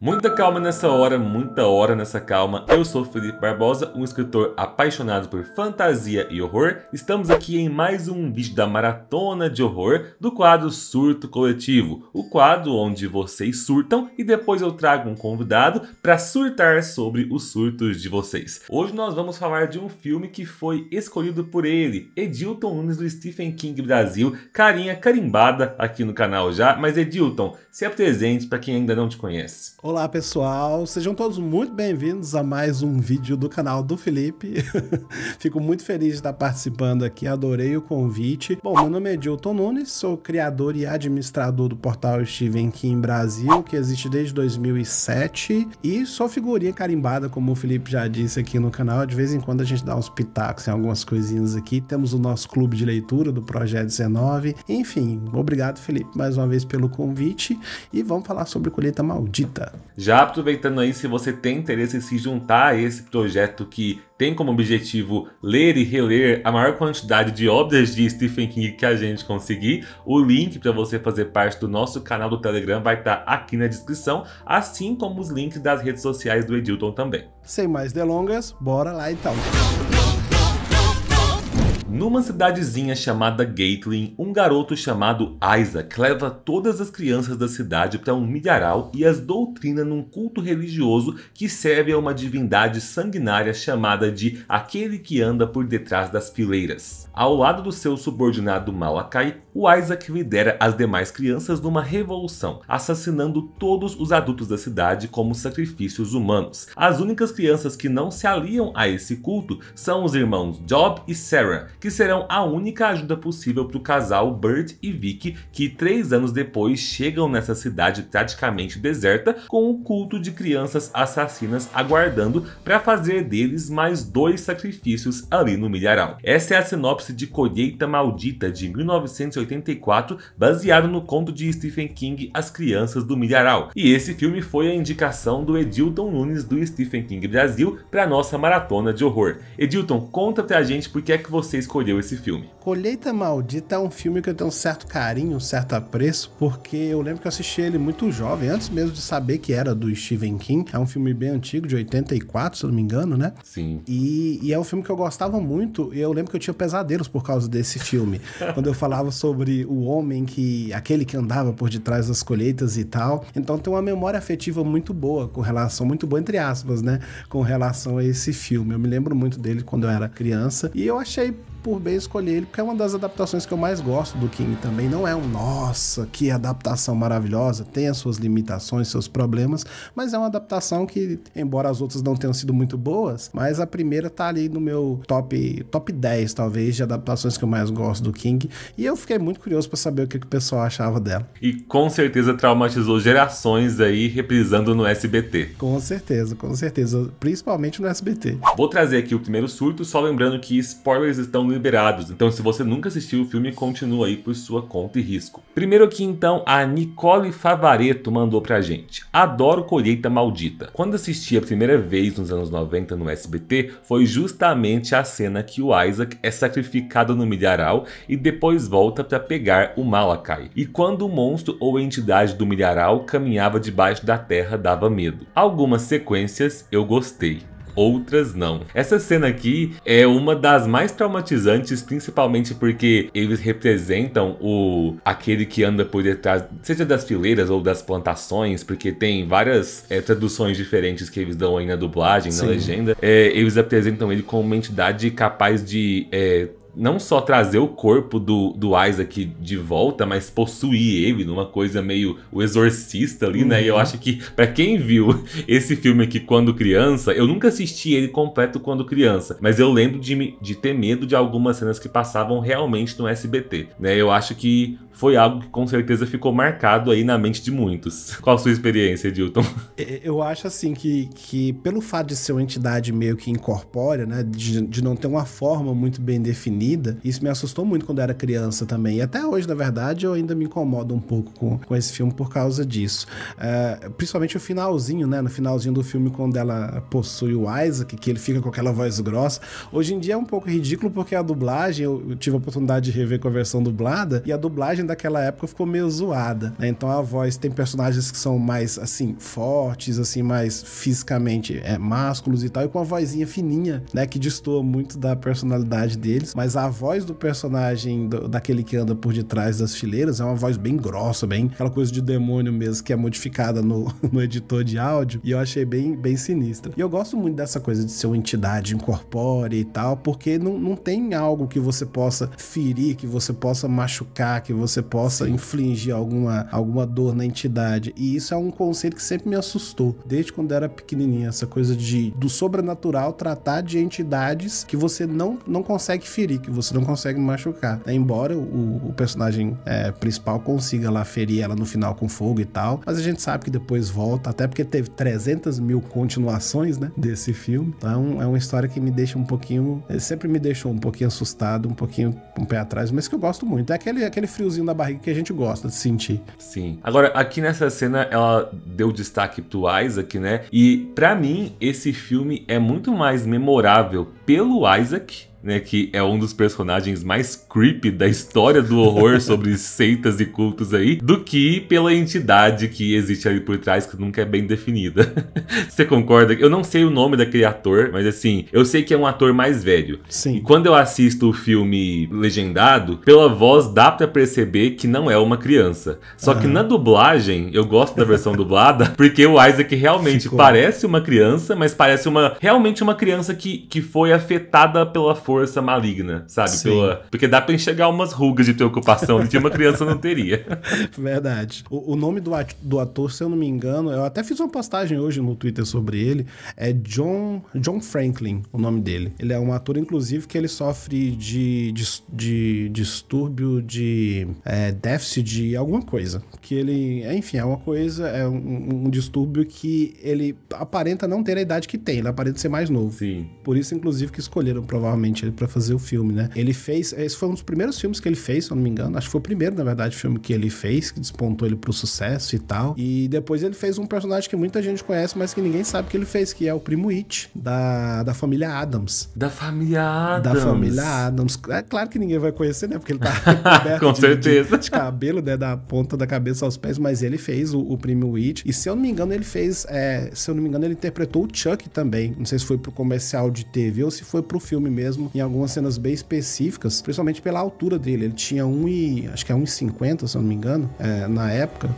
Muita calma nessa hora, muita hora nessa calma. Eu sou Felipe Barbosa, um escritor apaixonado por fantasia e horror. Estamos aqui em mais um vídeo da maratona de horror do quadro Surto Coletivo, o quadro onde vocês surtam e depois eu trago um convidado para surtar sobre os surtos de vocês. Hoje nós vamos falar de um filme que foi escolhido por ele, Edilton Nunes do Stephen King Brasil, carinha carimbada aqui no canal já, mas Edilton, se apresente para quem ainda não te conhece. Olá pessoal, sejam todos muito bem-vindos a mais um vídeo do canal do Felipe. Fico muito feliz de estar participando aqui, adorei o convite. Bom, meu nome é Dilton Nunes, sou criador e administrador do portal Steven King Brasil, que existe desde 2007 e sou figurinha carimbada, como o Felipe já disse aqui no canal. De vez em quando a gente dá uns pitacos em algumas coisinhas aqui. Temos o nosso clube de leitura do Projeto 19. Enfim, obrigado Felipe mais uma vez pelo convite e vamos falar sobre colheita maldita. Já aproveitando aí, se você tem interesse em se juntar a esse projeto que tem como objetivo ler e reler a maior quantidade de obras de Stephen King que a gente conseguir, o link para você fazer parte do nosso canal do Telegram vai estar tá aqui na descrição, assim como os links das redes sociais do Edilton também. Sem mais delongas, bora lá então. Numa cidadezinha chamada Gatling, um garoto chamado Isaac leva todas as crianças da cidade para um milharal e as doutrina num culto religioso que serve a uma divindade sanguinária chamada de aquele que anda por detrás das fileiras. Ao lado do seu subordinado Malakai, o Isaac lidera as demais crianças numa revolução, assassinando todos os adultos da cidade como sacrifícios humanos. As únicas crianças que não se aliam a esse culto são os irmãos Job e Sarah, que que serão a única ajuda possível para o casal Bert e Vicky, que três anos depois chegam nessa cidade praticamente deserta com o culto de crianças assassinas aguardando para fazer deles mais dois sacrifícios ali no milharal. Essa é a sinopse de Colheita Maldita de 1984, baseado no conto de Stephen King As Crianças do Milharal. E esse filme foi a indicação do Edilton Nunes do Stephen King Brasil para nossa maratona de horror. Edilton, conta pra gente por que é que vocês escolheu esse filme? Colheita Maldita é um filme que eu tenho um certo carinho, um certo apreço, porque eu lembro que eu assisti ele muito jovem, antes mesmo de saber que era do Stephen King. É um filme bem antigo, de 84, se eu não me engano, né? Sim. E, e é um filme que eu gostava muito, e eu lembro que eu tinha pesadelos por causa desse filme. quando eu falava sobre o homem que. aquele que andava por detrás das colheitas e tal. Então tem uma memória afetiva muito boa com relação, muito boa entre aspas, né? Com relação a esse filme. Eu me lembro muito dele quando eu era criança. E eu achei por bem escolher ele, porque é uma das adaptações que eu mais gosto do King também. Não é um, nossa, que adaptação maravilhosa, tem as suas limitações, seus problemas, mas é uma adaptação que, embora as outras não tenham sido muito boas, mas a primeira tá ali no meu top, top 10, talvez, de adaptações que eu mais gosto do King. E eu fiquei muito curioso para saber o que, que o pessoal achava dela. E com certeza traumatizou gerações aí reprisando no SBT. Com certeza, com certeza. Principalmente no SBT. Vou trazer aqui o primeiro surto, só lembrando que spoilers estão liberados, então se você nunca assistiu o filme, continua aí por sua conta e risco. Primeiro aqui então, a Nicole Favareto mandou pra gente. Adoro Colheita Maldita. Quando assisti a primeira vez nos anos 90 no SBT, foi justamente a cena que o Isaac é sacrificado no milharal e depois volta para pegar o Malakai. E quando o monstro ou entidade do milharal caminhava debaixo da terra dava medo. Algumas sequências eu gostei outras não. Essa cena aqui é uma das mais traumatizantes, principalmente porque eles representam o aquele que anda por detrás, seja das fileiras ou das plantações, porque tem várias é, traduções diferentes que eles dão aí na dublagem, Sim. na legenda. É, eles apresentam ele como uma entidade capaz de é, não só trazer o corpo do, do Isaac de volta, mas possuir ele numa coisa meio o exorcista ali, uhum. né? E eu uhum. acho que, para quem viu esse filme aqui quando criança, eu nunca assisti ele completo quando criança, mas eu lembro de, de ter medo de algumas cenas que passavam realmente no SBT, né? Eu acho que foi algo que com certeza ficou marcado aí na mente de muitos. Qual a sua experiência, Dilton? É, eu acho assim que, que pelo fato de ser uma entidade meio que incorpórea, né, de, de não ter uma forma muito bem definida, isso me assustou muito quando eu era criança também. E até hoje, na verdade, eu ainda me incomodo um pouco com, com esse filme por causa disso. É, principalmente o finalzinho, né? No finalzinho do filme, quando ela possui o Isaac, que ele fica com aquela voz grossa. Hoje em dia é um pouco ridículo porque a dublagem, eu tive a oportunidade de rever com a versão dublada, e a dublagem daquela época ficou meio zoada, né? Então a voz tem personagens que são mais, assim, fortes, assim, mais fisicamente é, másculos e tal, e com a vozinha fininha, né? Que destoa muito da personalidade deles, mas a voz do personagem, do, daquele que anda por detrás das fileiras, é uma voz bem grossa, bem aquela coisa de demônio mesmo, que é modificada no, no editor de áudio, e eu achei bem, bem sinistra. E eu gosto muito dessa coisa de ser uma entidade incorpórea e tal, porque não, não tem algo que você possa ferir, que você possa machucar, que você você possa Sim. infligir alguma, alguma dor na entidade. E isso é um conceito que sempre me assustou, desde quando era pequenininha, essa coisa de do sobrenatural tratar de entidades que você não, não consegue ferir, que você não consegue machucar. Né? Embora o, o personagem é, principal consiga lá ferir ela no final com fogo e tal, mas a gente sabe que depois volta, até porque teve 300 mil continuações, né, desse filme. Então é, é uma história que me deixa um pouquinho, sempre me deixou um pouquinho assustado, um pouquinho um pé atrás, mas que eu gosto muito. É aquele, aquele friozinho na barriga que a gente gosta de sentir. Sim. Agora, aqui nessa cena, ela deu destaque pro Isaac, né? E para mim, esse filme é muito mais memorável pelo Isaac né, que é um dos personagens mais creepy da história do horror sobre seitas e cultos aí, do que pela entidade que existe ali por trás, que nunca é bem definida. Você concorda? Eu não sei o nome daquele ator, mas assim, eu sei que é um ator mais velho. Sim. E quando eu assisto o filme legendado, pela voz dá pra perceber que não é uma criança. Só que na dublagem, eu gosto da versão dublada, porque o Isaac realmente Ficou. parece uma criança, mas parece uma realmente uma criança que, que foi afetada pela força maligna, sabe? Pela, porque dá pra enxergar umas rugas de preocupação que uma criança não teria. Verdade. O, o nome do, at do ator, se eu não me engano, eu até fiz uma postagem hoje no Twitter sobre ele, é John, John Franklin, o nome dele. Ele é um ator, inclusive, que ele sofre de, de, de distúrbio de é, déficit de alguma coisa. Que ele, enfim, é uma coisa, é um, um distúrbio que ele aparenta não ter a idade que tem, ele aparenta ser mais novo. Sim. Por isso, inclusive, que escolheram provavelmente realmente para fazer o filme, né? Ele fez, esse foi um dos primeiros filmes que ele fez, se eu não me engano, acho que foi o primeiro, na verdade, filme que ele fez, que despontou ele pro sucesso e tal. E depois ele fez um personagem que muita gente conhece, mas que ninguém sabe que ele fez, que é o primo It da, da família Adams. Da família Adams. Da família Adams. É claro que ninguém vai conhecer, né? Porque ele tá coberto Com de, certeza. De, de, cabelo, né, da ponta da cabeça aos pés, mas ele fez o, o primo It. E se eu não me engano, ele fez, é, se eu não me engano, ele interpretou o Chuck também. Não sei se foi pro comercial de TV ou se foi pro filme mesmo, em algumas cenas bem específicas, principalmente pela altura dele. Ele tinha um e acho que é 1,50, se eu não me engano, é, na época.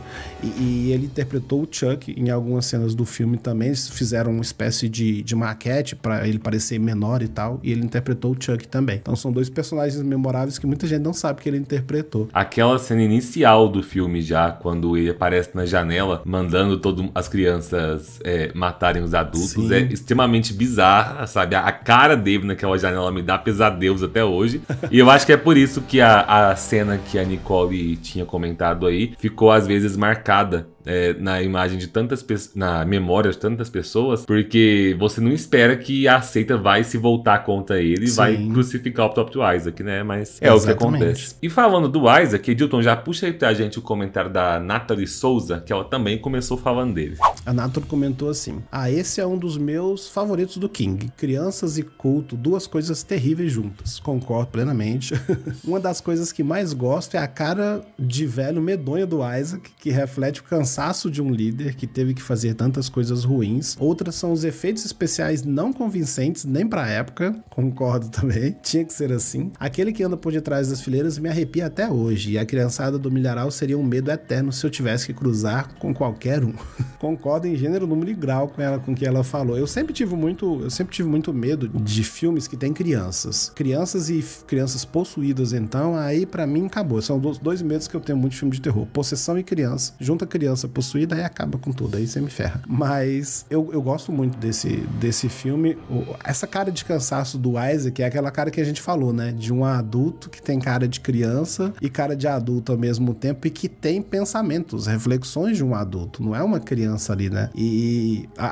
E, e, ele interpretou o Chuck em algumas cenas do filme também. Eles fizeram uma espécie de, de maquete para ele parecer menor e tal. E ele interpretou o Chuck também. Então são dois personagens memoráveis que muita gente não sabe que ele interpretou. Aquela cena inicial do filme já, quando ele aparece na janela, mandando todas as crianças é, matarem os adultos, Sim. é extremamente bizarra, sabe? A, a cara dele naquela janela me dá pesadelos até hoje. e eu acho que é por isso que a, a cena que a Nicole tinha comentado aí ficou às vezes marcada é, na imagem de tantas na memória de tantas pessoas, porque você não espera que a seita vai se voltar contra ele Sim. e vai crucificar o próprio Isaac, né? Mas é o que acontece. E falando do Isaac, Edilton já puxa aí pra gente o comentário da Nathalie Souza, que ela também começou falando dele. A Nathalie comentou assim: Ah, esse é um dos meus favoritos do King. Crianças e culto, duas coisas terríveis juntas. Concordo plenamente. Uma das coisas que mais gosto é a cara de velho medonha do Isaac, que reflete o cansaço cansaço de um líder que teve que fazer tantas coisas ruins. Outras são os efeitos especiais não convincentes, nem pra época, concordo também, tinha que ser assim. Aquele que anda por detrás das fileiras me arrepia até hoje, e a criançada do milharal seria um medo eterno se eu tivesse que cruzar com qualquer um. concordo em gênero, número e grau com ela com que ela falou. Eu sempre tive muito, eu sempre tive muito medo de filmes que tem crianças. Crianças e crianças possuídas então, aí para mim acabou. São dois medos que eu tenho muito de filme de terror. Possessão e criança. Junta criança criança possuída, e acaba com tudo, aí você me ferra. Mas eu, eu gosto muito desse, desse filme. Essa cara de cansaço do Isaac é aquela cara que a gente falou, né? De um adulto que tem cara de criança e cara de adulto ao mesmo tempo e que tem pensamentos, reflexões de um adulto, não é uma criança ali, né? E a,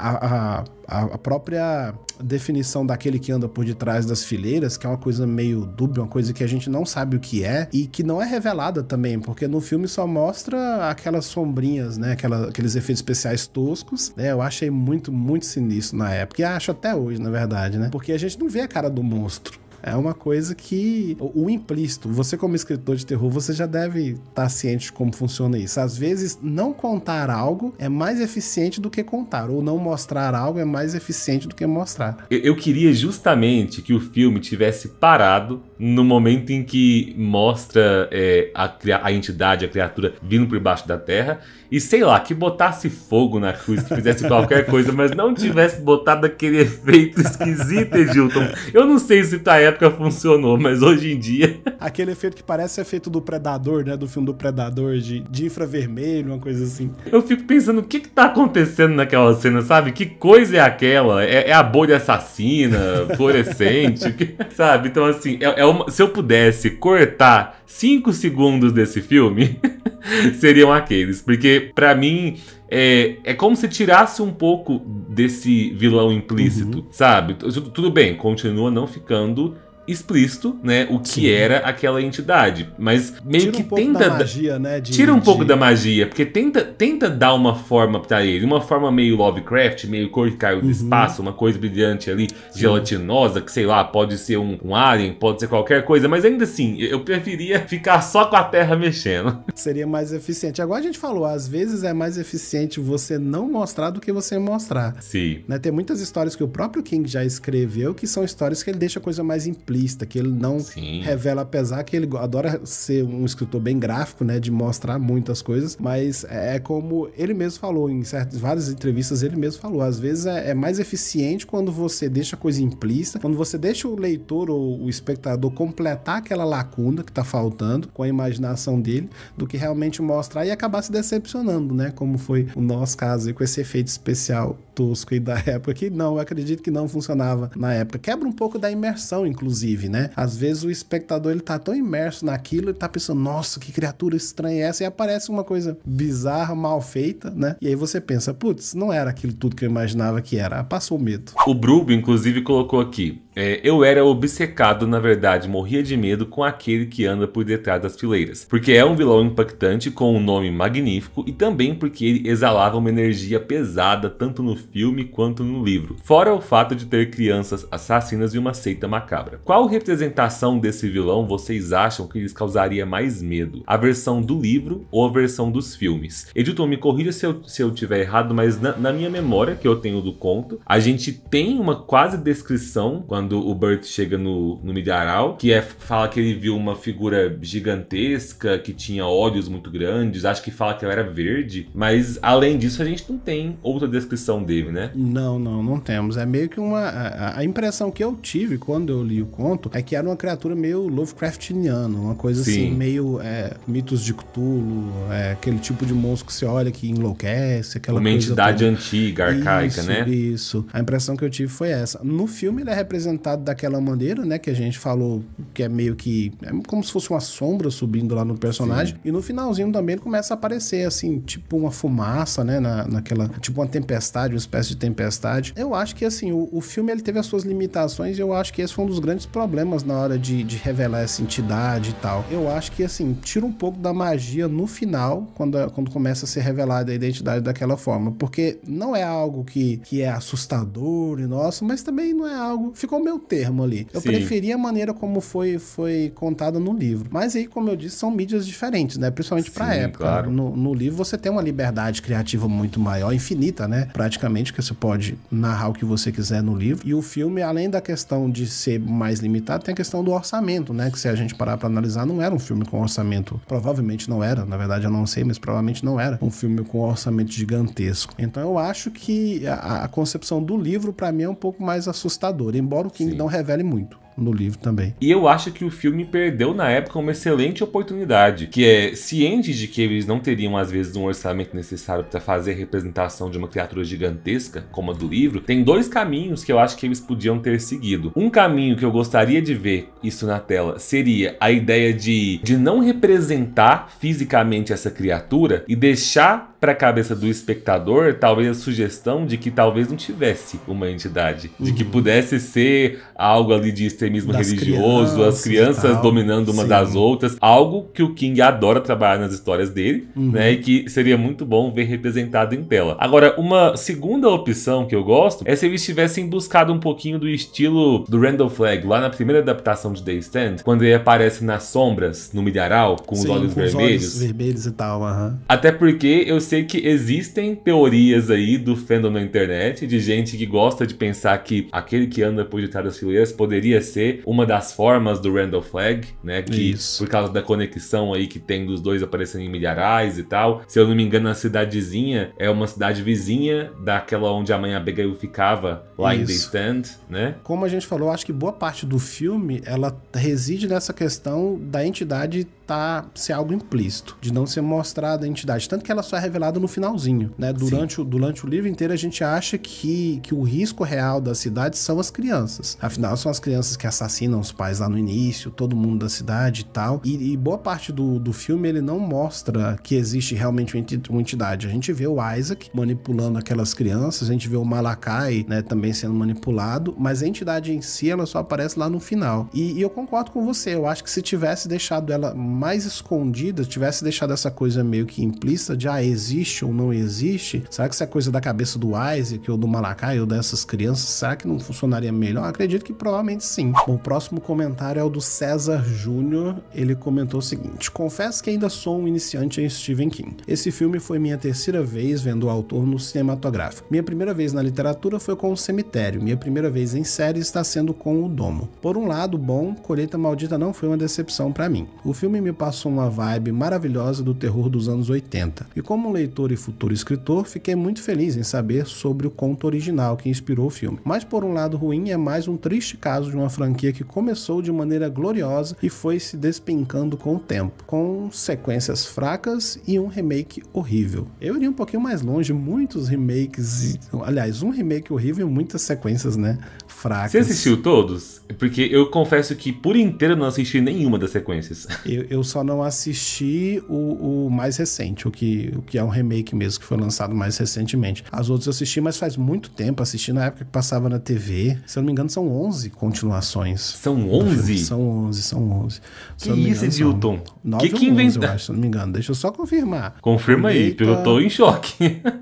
a, a, a própria definição daquele que anda por detrás das fileiras, que é uma coisa meio dúbia, uma coisa que a gente não sabe o que é e que não é revelada também, porque no filme só mostra aquelas sombrinhas né? Aquela, aqueles efeitos especiais toscos, né? Eu achei muito, muito sinistro na época. E acho até hoje, na verdade, né? Porque a gente não vê a cara do monstro. É uma coisa que. O, o implícito, você como escritor de terror, você já deve estar tá ciente de como funciona isso. Às vezes, não contar algo é mais eficiente do que contar, ou não mostrar algo é mais eficiente do que mostrar. Eu, eu queria justamente que o filme tivesse parado no momento em que mostra é, a, a entidade, a criatura vindo por baixo da terra e sei lá, que botasse fogo na cruz, que fizesse qualquer coisa, mas não tivesse botado aquele efeito esquisito, Edilton. Eu não sei se tá época funcionou, mas hoje em dia. Aquele efeito que parece efeito do Predador, né? Do filme do Predador, de, de infravermelho, uma coisa assim. Eu fico pensando o que, que tá acontecendo naquela cena, sabe? Que coisa é aquela? É, é a bolha assassina, fluorescente, que, sabe? Então, assim, é, é uma, se eu pudesse cortar cinco segundos desse filme, seriam aqueles. Porque, para mim é, é como se tirasse um pouco desse vilão implícito, uhum. sabe? Tudo bem, continua não ficando explícito, né, o que Sim. era aquela entidade, mas meio tira que um pouco tenta da magia, né, de, tira um de... pouco da magia, porque tenta tenta dar uma forma para ele, uma forma meio Lovecraft, meio cor que caiu do uhum. espaço, uma coisa brilhante ali, gelatinosa, que sei lá, pode ser um, um alien, pode ser qualquer coisa, mas ainda assim, eu preferia ficar só com a terra mexendo. Seria mais eficiente. Agora a gente falou, às vezes é mais eficiente você não mostrar do que você mostrar. Sim. Né, tem muitas histórias que o próprio King já escreveu que são histórias que ele deixa a coisa mais implícita realista, que ele não Sim. revela, apesar que ele adora ser um escritor bem gráfico, né? De mostrar muitas coisas, mas é, é como ele mesmo falou em certas, várias entrevistas, ele mesmo falou, às vezes é, é mais eficiente quando você deixa a coisa implícita, quando você deixa o leitor ou o espectador completar aquela lacuna que tá faltando com a imaginação dele, do que realmente mostrar e acabar se decepcionando, né? Como foi o nosso caso aí com esse efeito especial tosco aí da época, que não, eu acredito que não funcionava na época. Quebra um pouco da imersão, inclusive inclusive, né? Às vezes o espectador ele tá tão imerso naquilo, ele tá pensando, nossa, que criatura estranha é essa? E aparece uma coisa bizarra, mal feita, né? E aí você pensa, putz, não era aquilo tudo que eu imaginava que era. Passou o medo. O Brubo, inclusive, colocou aqui. É, eu era obcecado, na verdade, morria de medo com aquele que anda por detrás das fileiras, porque é um vilão impactante com um nome magnífico e também porque ele exalava uma energia pesada tanto no filme quanto no livro, fora o fato de ter crianças assassinas e uma seita macabra. Qual representação desse vilão vocês acham que lhes causaria mais medo? A versão do livro ou a versão dos filmes? Editor, me corrija se eu, se eu tiver errado, mas na, na minha memória que eu tenho do conto, a gente tem uma quase descrição quando o Bert chega no, no Midaral, que é, fala que ele viu uma figura gigantesca, que tinha olhos muito grandes, acho que fala que ela era verde, mas além disso a gente não tem outra descrição dele, né? Não, não, não temos. É meio que uma. A, a impressão que eu tive quando eu li o conto é que era uma criatura meio Lovecraftiana, uma coisa assim, Sim. assim, meio é, mitos de Cthulhu, é, aquele tipo de monstro que você olha que enlouquece, aquela uma coisa. Uma entidade toda. antiga, arcaica, isso, né? Isso. A impressão que eu tive foi essa. No filme ele é representado apresentado daquela maneira, né? Que a gente falou que é meio que. É como se fosse uma sombra subindo lá no personagem. Sim. E no finalzinho também ele começa a aparecer, assim, tipo uma fumaça, né? Na, naquela. Tipo uma tempestade, uma espécie de tempestade. Eu acho que, assim, o, o filme ele teve as suas limitações e eu acho que esse foi um dos grandes problemas na hora de, de revelar essa entidade e tal. Eu acho que, assim, tira um pouco da magia no final, quando, quando começa a ser revelada a identidade daquela forma. Porque não é algo que, que é assustador e nosso, mas também não é algo. Ficou meu termo ali. Eu Sim. preferi a maneira como foi, foi contada no livro. Mas aí, como eu disse, são mídias diferentes, né? Principalmente pra Sim, época. Claro. No, no, livro você tem uma liberdade criativa muito maior, infinita, né? Praticamente, que você pode narrar o que você quiser no livro. E o filme, além da questão de ser mais limitado, tem a questão do orçamento, né? Que se a gente parar pra analisar, não era um filme com orçamento. Provavelmente não era, na verdade eu não sei, mas provavelmente não era um filme com orçamento gigantesco. Então eu acho que a, a concepção do livro, para mim, é um pouco mais assustadora. Embora que Sim. não revele muito no livro também. E eu acho que o filme perdeu na época uma excelente oportunidade, que é ciente de que eles não teriam às vezes um orçamento necessário para fazer a representação de uma criatura gigantesca como a do livro. Tem dois caminhos que eu acho que eles podiam ter seguido. Um caminho que eu gostaria de ver isso na tela seria a ideia de, de não representar fisicamente essa criatura e deixar para a cabeça do espectador talvez a sugestão de que talvez não tivesse uma entidade, de que uhum. pudesse ser algo ali de extremismo das religioso, crianças, as crianças dominando umas das outras, algo que o King adora trabalhar nas histórias dele, uhum. né, e que seria muito bom ver representado em tela. Agora, uma segunda opção que eu gosto é se eles tivessem buscado um pouquinho do estilo do Randall Flagg lá na primeira adaptação de The Stand, quando ele aparece nas sombras, no milharal, com Sim, os olhos com vermelhos. Os olhos vermelhos e tal, uhum. Até porque eu sei que existem teorias aí do fandom na internet de gente que gosta de pensar que aquele que anda por detrás das fileiras poderia ser uma das formas do Randall Flag, né? Que Isso. por causa da conexão aí que tem dos dois aparecendo em milharais e tal. Se eu não me engano, a cidadezinha é uma cidade vizinha daquela onde a mãe Abigail ficava lá Isso. em The Stand, né? Como a gente falou, acho que boa parte do filme ela reside nessa questão da entidade tá ser algo implícito, de não ser mostrada a entidade, tanto que ela só é revelada no finalzinho, né? Durante o, durante o livro inteiro a gente acha que, que o risco real da cidade são as crianças. Afinal, são as crianças que assassinam os pais lá no início, todo mundo da cidade e tal. E, e boa parte do, do filme ele não mostra que existe realmente uma entidade. A gente vê o Isaac manipulando aquelas crianças, a gente vê o Malakai, né, também sendo manipulado, mas a entidade em si ela só aparece lá no final. E, e eu concordo com você, eu acho que se tivesse deixado ela mais escondida, tivesse deixado essa coisa meio que implícita de ah, existe ou não existe, será que isso é coisa da cabeça do Isaac ou do Malakai ou dessas crianças? Será que não funcionaria melhor? Eu acredito que provavelmente sim sim. Bom, o próximo comentário é o do César Júnior. Ele comentou o seguinte: Confesso que ainda sou um iniciante em Stephen King. Esse filme foi minha terceira vez vendo o autor no cinematográfico. Minha primeira vez na literatura foi com O Cemitério. Minha primeira vez em série está sendo com O Domo. Por um lado, bom, Colheita Maldita não foi uma decepção para mim. O filme me passou uma vibe maravilhosa do terror dos anos 80. E como leitor e futuro escritor, fiquei muito feliz em saber sobre o conto original que inspirou o filme. Mas por um lado ruim, é mais um triste caso de uma franquia que começou de maneira gloriosa e foi se despencando com o tempo, com sequências fracas e um remake horrível. Eu iria um pouquinho mais longe, muitos remakes, aliás, um remake horrível e muitas sequências, né, fracas. Você assistiu todos? Porque eu confesso que por inteiro eu não assisti nenhuma das sequências. Eu, eu só não assisti o, o, mais recente, o que, o que é um remake mesmo, que foi lançado mais recentemente. As outras eu assisti, mas faz muito tempo. Assisti na época que passava na TV. Se eu não me engano, são 11 continuações. São 11? São 11, são 11. Que isso, Dilton? Que que inventou? se eu não me engano. Deixa eu só confirmar. Confirma Eita. aí, porque eu tô em choque.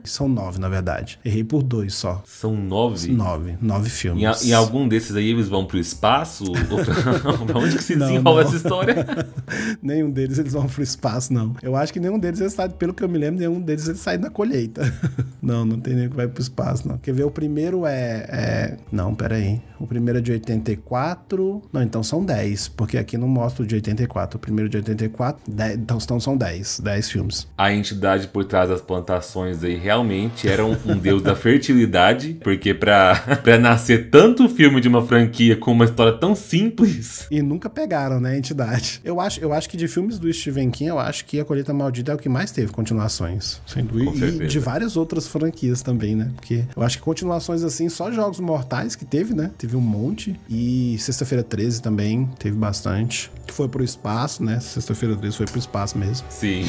São 9, na verdade. Errei por 2 só. São 9? 9. 9 filmes. E algum desses aí eles vão pro espaço? pra, onde que se não, desenrola não. essa história? nenhum deles eles vão pro espaço, não. Eu acho que nenhum deles sai, pelo que eu me lembro, nenhum deles ele sai na colheita. não, não tem nenhum que vai pro espaço, não. Quer ver? O primeiro é. é... Não, peraí. O primeiro é de 84. Não, então são 10, porque aqui não mostra o de 84. O primeiro de 84, 10, então, então são 10. 10 filmes. A entidade por trás das plantações aí realmente era um, um deus da fertilidade, porque pra, pra nascer tanto tanto filme de uma franquia com uma história tão simples. E nunca pegaram, né, a entidade. Eu acho, eu acho que de filmes do Steven King, eu acho que A Colheita Maldita é o que mais teve continuações. Sem dúvida. E de várias outras franquias também, né? Porque eu acho que continuações assim, só Jogos Mortais que teve, né? Teve um monte. E Sexta-feira 13 também teve bastante. Que foi pro espaço, né? Sexta-feira 13 foi pro espaço mesmo. Sim.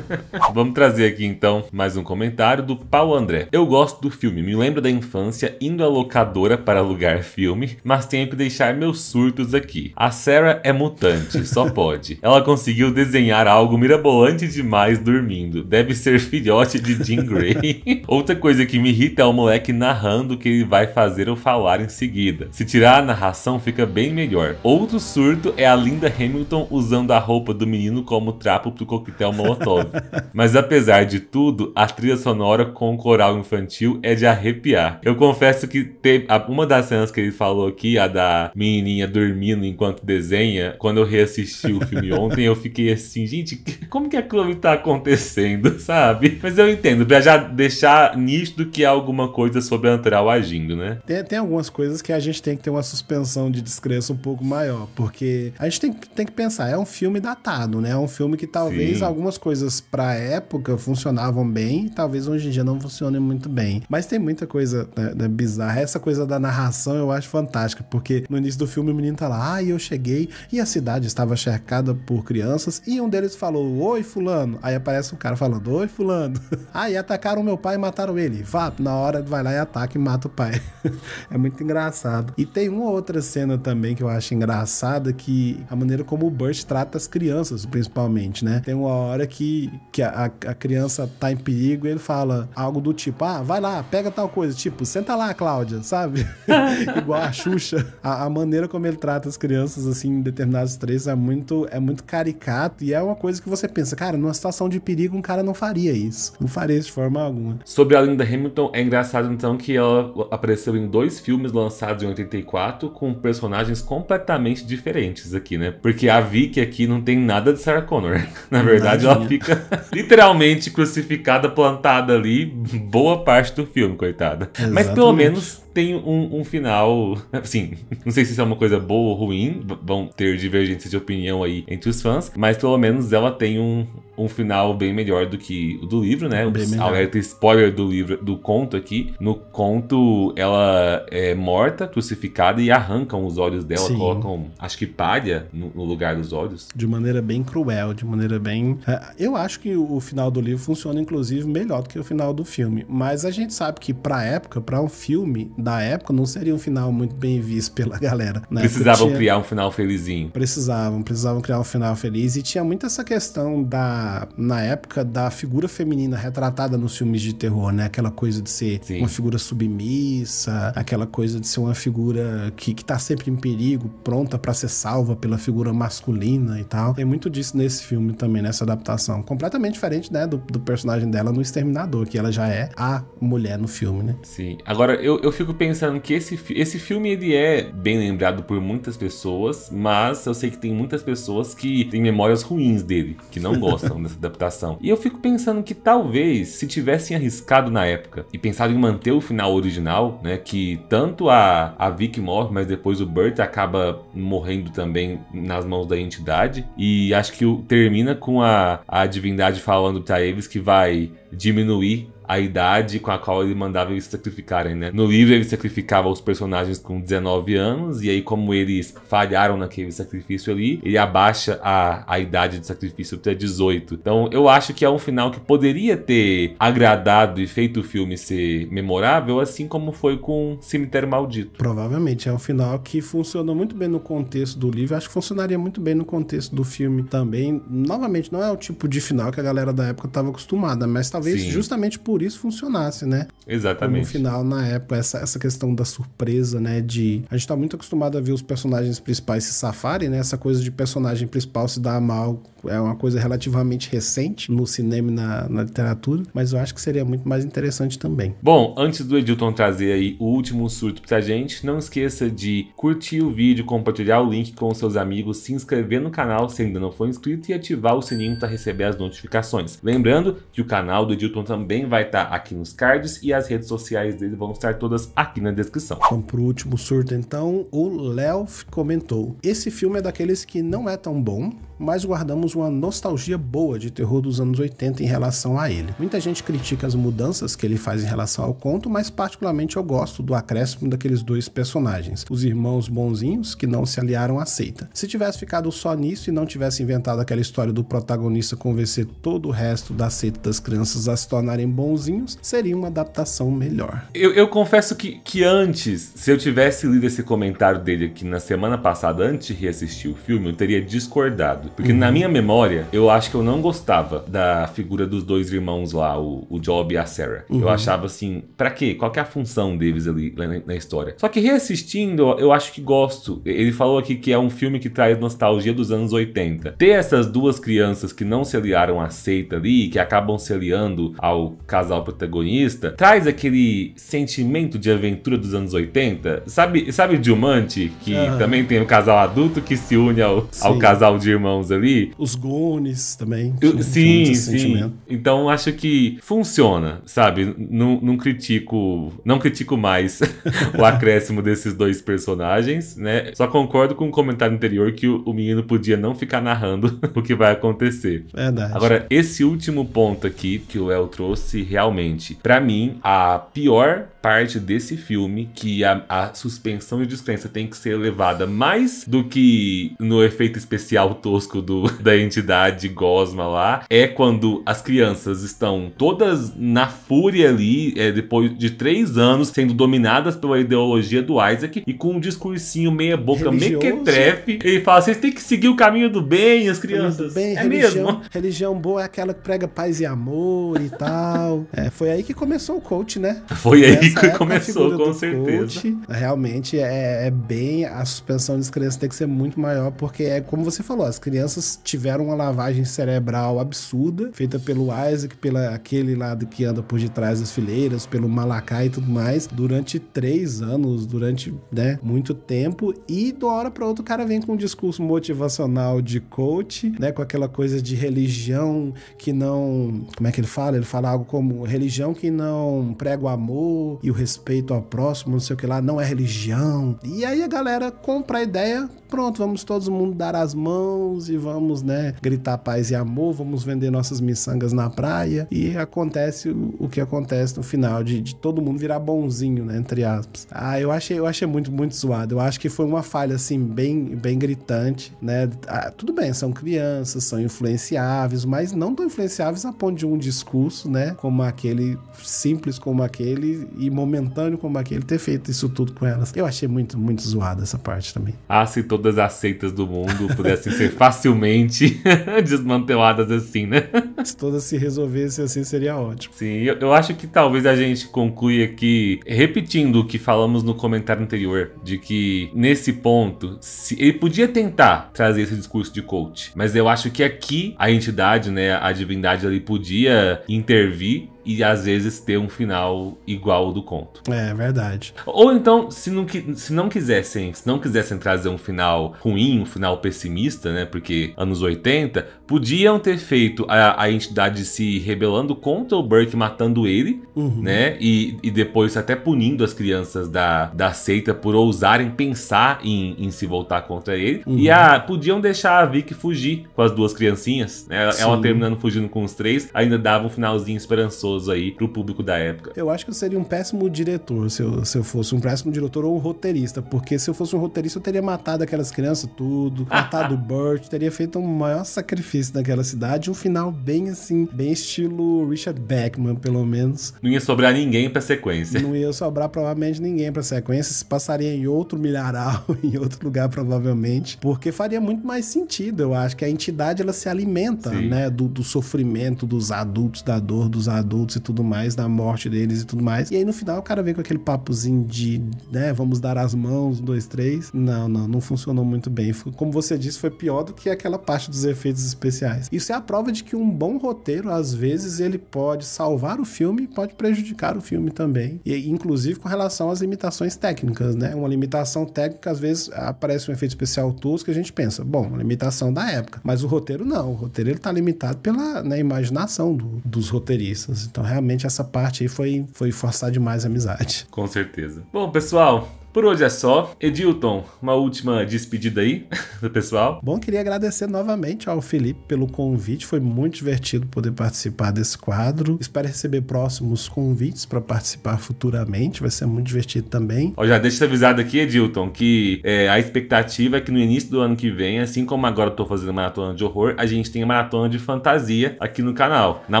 Vamos trazer aqui então mais um comentário do Paulo André. Eu gosto do filme, me lembra da infância indo à locadora para alugar filme, mas tenho que deixar meus surtos aqui. A Sarah é mutante, só pode. Ela conseguiu desenhar algo mirabolante demais dormindo. Deve ser filhote de Jean Grey. Outra coisa que me irrita é o moleque narrando o que ele vai fazer ou falar em seguida. Se tirar a narração, fica bem melhor. Outro surto é a linda Hamilton usando a roupa do menino como trapo pro coquetel Molotov. Mas apesar de tudo, a trilha sonora com o coral infantil é de arrepiar. Eu confesso que teve uma das cenas cenas que ele falou aqui, a da menininha dormindo enquanto desenha, quando eu reassisti o filme ontem, eu fiquei assim, gente, como que a ali tá acontecendo, sabe? Mas eu entendo, pra já deixar nisto que há é alguma coisa sobrenatural agindo, né? Tem, tem algumas coisas que a gente tem que ter uma suspensão de descrença um pouco maior, porque a gente tem, tem que pensar, é um filme datado, né? É um filme que talvez Sim. algumas coisas pra época funcionavam bem, talvez hoje em dia não funcionem muito bem. Mas tem muita coisa né, né bizarra. Essa coisa da narração situação eu acho fantástica, porque no início do filme o menino tá lá, ah, eu cheguei e a cidade estava cercada por crianças e um deles falou, oi fulano. Aí aparece um cara falando, oi fulano. ah, e atacaram meu pai e mataram ele. Vá, na hora vai lá e ataca e mata o pai. é muito engraçado. E tem uma outra cena também que eu acho engraçada, que a maneira como o Burt trata as crianças, principalmente, né? Tem uma hora que, que a, a criança tá em perigo e ele fala algo do tipo, ah, vai lá, pega tal coisa. Tipo, senta lá, Cláudia, sabe? igual a Xuxa. A, a, maneira como ele trata as crianças, assim, em determinados trechos é muito, é muito caricato e é uma coisa que você pensa, cara, numa situação de perigo, um cara não faria isso. Não faria isso de forma alguma. Sobre a Linda Hamilton, é engraçado então que ela apareceu em dois filmes lançados em 84 com personagens completamente diferentes aqui, né? Porque a Vicky aqui não tem nada de Sarah Connor. Na verdade, Nadinha. ela fica literalmente crucificada, plantada ali, boa parte do filme, coitada. Exatamente. Mas pelo menos tem um, um final. Assim, não sei se isso é uma coisa boa ou ruim, vão ter divergências de opinião aí entre os fãs, mas pelo menos ela tem um, um final bem melhor do que o do livro, né? Bem um alerta spoiler do livro, do conto aqui. No conto, ela é morta, crucificada e arrancam os olhos dela, Sim. colocam, acho que palha no, no, lugar dos olhos. De maneira bem cruel, de maneira bem. É, eu acho que o final do livro funciona, inclusive, melhor do que o final do filme. Mas a gente sabe que, pra época, pra um filme da época, não seria um final muito bem visto pela galera. Né? Precisavam tinha... criar um final felizinho. Precisavam, precisavam criar um final feliz. E tinha muito essa questão da na, época da figura feminina retratada nos filmes de terror, né? Aquela coisa de ser Sim. uma figura submissa, aquela coisa de ser uma figura que, que tá sempre em perigo, pronta para ser salva pela figura masculina e tal. Tem muito disso nesse filme também, nessa adaptação. Completamente diferente, né, do, do personagem dela no Exterminador, que ela já é a mulher no filme, né? Sim. Agora, eu, eu fico pensando que esse, esse filme, ele é bem lembrado por muitas pessoas, mas eu sei que tem muitas pessoas que têm memórias ruins dele, que não gostam realização dessa adaptação. E eu fico pensando que talvez, se tivessem arriscado na época e pensado em manter o final original, né, que tanto a, a Vicky morre, mas depois o Bert acaba morrendo também nas mãos da entidade, e acho que termina com a, a divindade falando para eles que vai diminuir a idade com a qual ele mandava eles sacrificarem, né? No livro ele sacrificava os personagens com 19 anos, e aí, como eles falharam naquele sacrifício ali, ele abaixa a, a idade de sacrifício até 18. Então eu acho que é um final que poderia ter agradado e feito o filme ser memorável, assim como foi com Cemitério Maldito. Provavelmente, é um final que funcionou muito bem no contexto do livro, acho que funcionaria muito bem no contexto do filme também. Novamente, não é o tipo de final que a galera da época estava acostumada, mas talvez Sim. justamente por por isso funcionasse, né? Exatamente. no final, na época, essa, essa questão da surpresa, né? De. A gente tá muito acostumado a ver os personagens principais se safarem, né? Essa coisa de personagem principal se dar mal é uma coisa relativamente recente no cinema e na, na literatura, mas eu acho que seria muito mais interessante também. Bom, antes do Edilton trazer aí o último surto pra gente, não esqueça de curtir o vídeo, compartilhar o link com seus amigos, se inscrever no canal se ainda não for inscrito e ativar o sininho para receber as notificações. Lembrando que o canal do Edilton também vai vai estar tá aqui nos cards e as redes sociais dele vão estar todas aqui na descrição. Vamos pro último surto então, o Léo comentou. Esse filme é daqueles que não é tão bom, mas guardamos uma nostalgia boa de terror dos anos 80 em relação a ele. Muita gente critica as mudanças que ele faz em relação ao conto, mas particularmente eu gosto do acréscimo daqueles dois personagens, os irmãos bonzinhos que não se aliaram à seita. Se tivesse ficado só nisso e não tivesse inventado aquela história do protagonista convencer todo o resto da seita das crianças a se tornarem bons bonzinhos, seria uma adaptação melhor. Eu, eu confesso que, que antes, se eu tivesse lido esse comentário dele aqui na semana passada, antes de reassistir o filme, eu teria discordado. Porque uhum. na minha memória, eu acho que eu não gostava da figura dos dois irmãos lá, o, o Job e a Sarah. Uhum. Eu achava assim, pra quê? Qual que é a função deles ali na, na história? Só que reassistindo, eu acho que gosto. Ele falou aqui que é um filme que traz nostalgia dos anos 80. Ter essas duas crianças que não se aliaram à seita ali, que acabam se aliando ao casal casal protagonista traz aquele sentimento de aventura dos anos 80. Sabe, sabe Diamante, que ah. também tem um casal adulto que se une ao, ao casal de irmãos ali? Os Gones também. Eu, sim, sim. Sentimento. Então acho que funciona, sabe? Não, não critico, não critico mais o acréscimo desses dois personagens, né? Só concordo com o comentário anterior que o, o menino podia não ficar narrando o que vai acontecer. Verdade. Agora, esse último ponto aqui que o El trouxe realmente. Para mim, a pior parte desse filme que a, a, suspensão de descrença tem que ser elevada mais do que no efeito especial tosco do, da entidade Gosma lá, é quando as crianças estão todas na fúria ali, é, depois de três anos, sendo dominadas pela ideologia do Isaac e com um discursinho meia boca Religioso. mequetrefe, ele fala, vocês têm que seguir o caminho do bem, as crianças. Bem, é religião, mesmo. Religião boa é aquela que prega paz e amor e tal. é, foi aí que começou o coach, né? Foi aí começou, é com certeza. Coach, realmente é, é, bem. A suspensão das crianças tem que ser muito maior, porque é como você falou, as crianças tiveram uma lavagem cerebral absurda, feita pelo Isaac, pela aquele lado que anda por detrás das fileiras, pelo Malakai e tudo mais, durante três anos, durante né, muito tempo, e de uma hora para outra o cara vem com um discurso motivacional de coach, né? Com aquela coisa de religião que não. Como é que ele fala? Ele fala algo como religião que não prega o amor, e o respeito ao próximo, não sei o que lá, não é religião. E aí a galera compra a ideia, pronto, vamos todos mundo dar as mãos e vamos, né, gritar paz e amor, vamos vender nossas miçangas na praia. E acontece o, o que acontece no final, de, de, todo mundo virar bonzinho, né, entre aspas. Ah, eu achei, eu achei muito, muito zoado. Eu acho que foi uma falha, assim, bem, bem gritante, né. Ah, tudo bem, são crianças, são influenciáveis, mas não tão influenciáveis a ponto de um discurso, né, como aquele, simples como aquele, e momentâneo como aquele, ter feito isso tudo com elas. Eu achei muito, muito zoado essa parte também. Ah, se todas as seitas do mundo pudessem ser facilmente desmanteladas assim, né? se todas se resolvessem assim, seria ótimo. Sim, eu, eu acho que talvez a gente conclui aqui repetindo o que falamos no comentário anterior, de que nesse ponto, se, ele podia tentar trazer esse discurso de coach, mas eu acho que aqui a entidade, né, a divindade ali podia intervir e às vezes ter um final igual ao do conto. É verdade. Ou então, se não, se não quisessem, se não quisessem trazer um final ruim, um final pessimista, né? Porque anos 80, Podiam ter feito a, a entidade se rebelando contra o Burke, matando ele, uhum. né? E, e depois até punindo as crianças da, da seita por ousarem pensar em, em se voltar contra ele. Uhum. E a, podiam deixar a Vicky fugir com as duas criancinhas, né? Ela, ela terminando fugindo com os três, ainda dava um finalzinho esperançoso aí pro público da época. Eu acho que eu seria um péssimo diretor se eu, se eu fosse um péssimo diretor ou um roteirista, porque se eu fosse um roteirista eu teria matado aquelas crianças tudo, matado o Burke, teria feito um maior sacrifício daquela naquela cidade. Um final bem assim, bem estilo Richard Beckman, pelo menos. Não ia sobrar ninguém pra sequência. Não ia sobrar provavelmente ninguém pra sequência. Se passaria em outro milharal, em outro lugar, provavelmente. Porque faria muito mais sentido, eu acho, que a entidade ela se alimenta, Sim. né? Do, do sofrimento dos adultos, da dor dos adultos e tudo mais, da morte deles e tudo mais. E aí no final o cara vem com aquele papozinho de, né? Vamos dar as mãos, um, dois, três. Não, não, não funcionou muito bem. Como você disse, foi pior do que aquela parte dos efeitos especiais especiais. Isso é a prova de que um bom roteiro, às vezes, ele pode salvar o filme e pode prejudicar o filme também. E, inclusive com relação às limitações técnicas, né? Uma limitação técnica, às vezes, aparece um efeito especial tosco que a gente pensa, bom, limitação da época. Mas o roteiro não. O roteiro ele tá limitado pela né, imaginação do, dos roteiristas. Então, realmente, essa parte aí foi, foi forçar demais a amizade. Com certeza. Bom, pessoal, por hoje é só. Edilton, uma última despedida aí do pessoal. Bom, queria agradecer novamente ao Felipe pelo convite. Foi muito divertido poder participar desse quadro. Espero receber próximos convites para participar futuramente. Vai ser muito divertido também. Ó, já deixa avisado aqui, Edilton, que é, a expectativa é que no início do ano que vem, assim como agora eu tô fazendo maratona de horror, a gente tem maratona de fantasia aqui no canal. Na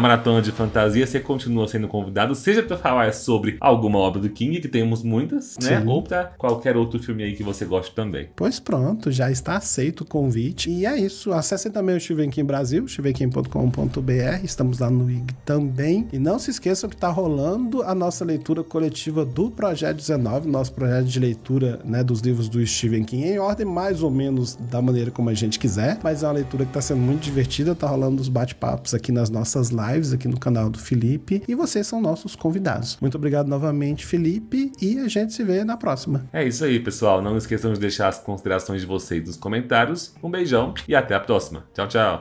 maratona de fantasia, você continua sendo convidado, seja para falar sobre alguma obra do King, que temos muitas, né? Sim. Ou pra qualquer outro filme aí que você goste também. Pois pronto, já está aceito o convite. E é isso. Acessem também o King Brasil, chivenquim.com.br. Estamos lá no IG também. E não se esqueçam que está rolando a nossa leitura coletiva do Projeto 19, nosso projeto de leitura né, dos livros do Stephen King, em ordem mais ou menos da maneira como a gente quiser. Mas é uma leitura que está sendo muito divertida, está rolando os bate-papos aqui nas nossas lives, aqui no canal do Felipe. E vocês são nossos convidados. Muito obrigado novamente, Felipe, e a gente se vê na próxima próxima. É isso aí, pessoal. Não esqueçam de deixar as considerações de vocês nos comentários. Um beijão e até a próxima. Tchau, tchau.